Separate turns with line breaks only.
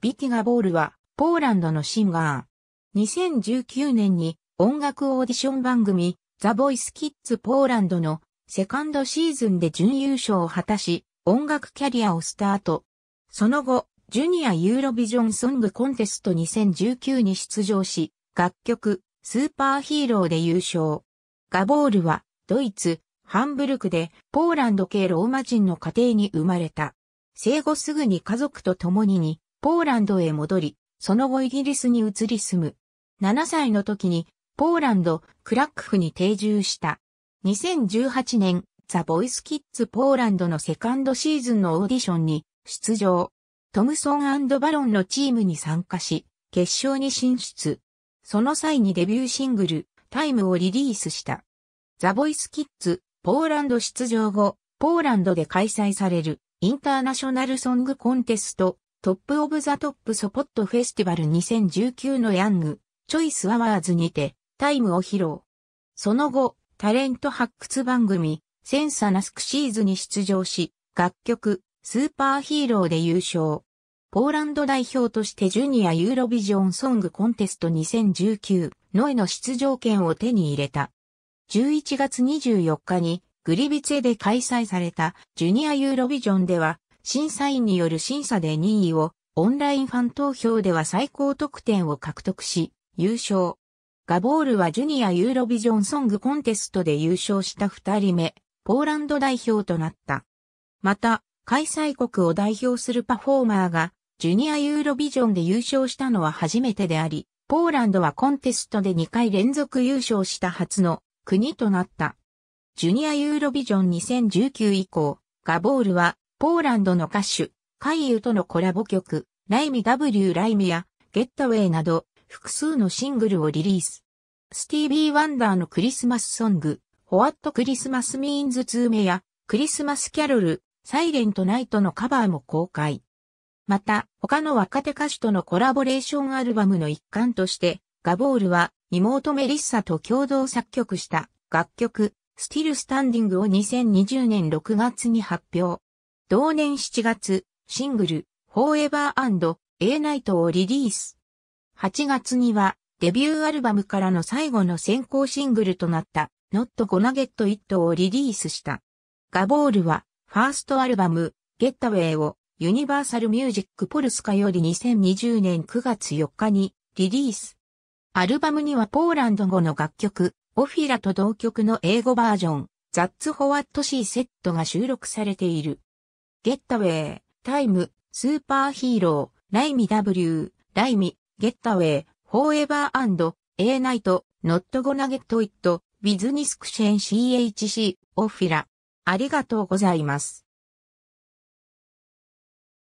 ビティガボールは、ポーランドのシンガー。2019年に音楽オーディション番組、ザ・ボイス・キッズ・ポーランドのセカンドシーズンで準優勝を果たし、音楽キャリアをスタート。その後、ジュニアユーロビジョンソングコンテスト2019に出場し、楽曲、スーパーヒーローで優勝。ガボールは、ドイツ、ハンブルクで、ポーランド系ローマ人の家庭に生まれた。生後すぐに家族と共にに、ポーランドへ戻り、その後イギリスに移り住む。7歳の時に、ポーランド、クラックフに定住した。2018年、ザ・ボイス・キッズ・ポーランドのセカンドシーズンのオーディションに出場。トムソンバロンのチームに参加し、決勝に進出。その際にデビューシングル、タイムをリリースした。ザ・ボイス・キッズ、ポーランド出場後、ポーランドで開催されるインターナショナルソングコンテスト、トップオブザトップソポットフェスティバル2019のヤング、チョイスアワーズにて、タイムを披露。その後、タレント発掘番組、センサナスクシーズに出場し、楽曲、スーパーヒーローで優勝。ポーランド代表としてジュニアユーロビジョンソングコンテスト2019のへの出場権を手に入れた。11月24日にグリビツェで開催されたジュニアユーロビジョンでは審査員による審査で任意を、オンラインファン投票では最高得点を獲得し、優勝。ガボールはジュニアユーロビジョンソングコンテストで優勝した二人目、ポーランド代表となった。また、開催国を代表するパフォーマーが、ジュニアユーロビジョンで優勝したのは初めてであり、ポーランドはコンテストで2回連続優勝した初の国となった。ジュニアユーロビジョン2019以降、ガボールはポーランドの歌手、カイユとのコラボ曲、ライミ W ライミや、ゲットウェイなど、複数のシングルをリリース。スティービー・ワンダーのクリスマスソング、ホワット・クリスマス・ミーンズ・ツーメや、クリスマス・キャロル、サイレント・ナイトのカバーも公開。また、他の若手歌手とのコラボレーションアルバムの一環として、ガボールは妹メリッサと共同作曲した楽曲、スティル・スタンディングを2020年6月に発表。同年7月、シングル、Forever and A Night をリリース。8月には、デビューアルバムからの最後の先行シングルとなった、Not Gonna Get It をリリースした。ガボールは、ファーストアルバム、Getaway を、ユニバーサルミュージックポルスカより2020年9月4日にリリース。アルバムにはポーランド語の楽曲、オフィラと同曲の英語バージョン、ザッツ・ホワット・シー・セットが収録されている。ゲッタウェイ、タイム、スーパーヒーロー、ライミ W、ライミ、ゲッタウェイ、フォーエバーエーナイト、ノットゴナゲットイット、ビズニスクシェン CHC、オフィラ。ありがとうございます。